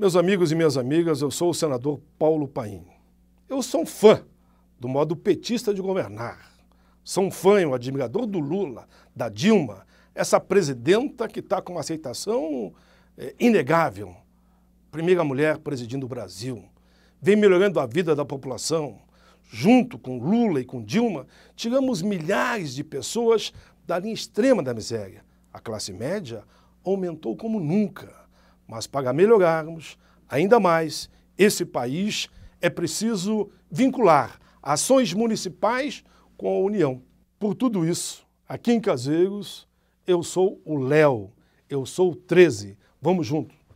Meus amigos e minhas amigas, eu sou o senador Paulo Paim. Eu sou um fã do modo petista de governar. Sou um fã e um admirador do Lula, da Dilma, essa presidenta que está com uma aceitação é, inegável. Primeira mulher presidindo o Brasil. Vem melhorando a vida da população. Junto com Lula e com Dilma, tiramos milhares de pessoas da linha extrema da miséria. A classe média aumentou como nunca mas para melhorarmos ainda mais esse país, é preciso vincular ações municipais com a União. Por tudo isso, aqui em Caseiros, eu sou o Léo, eu sou o 13. Vamos juntos!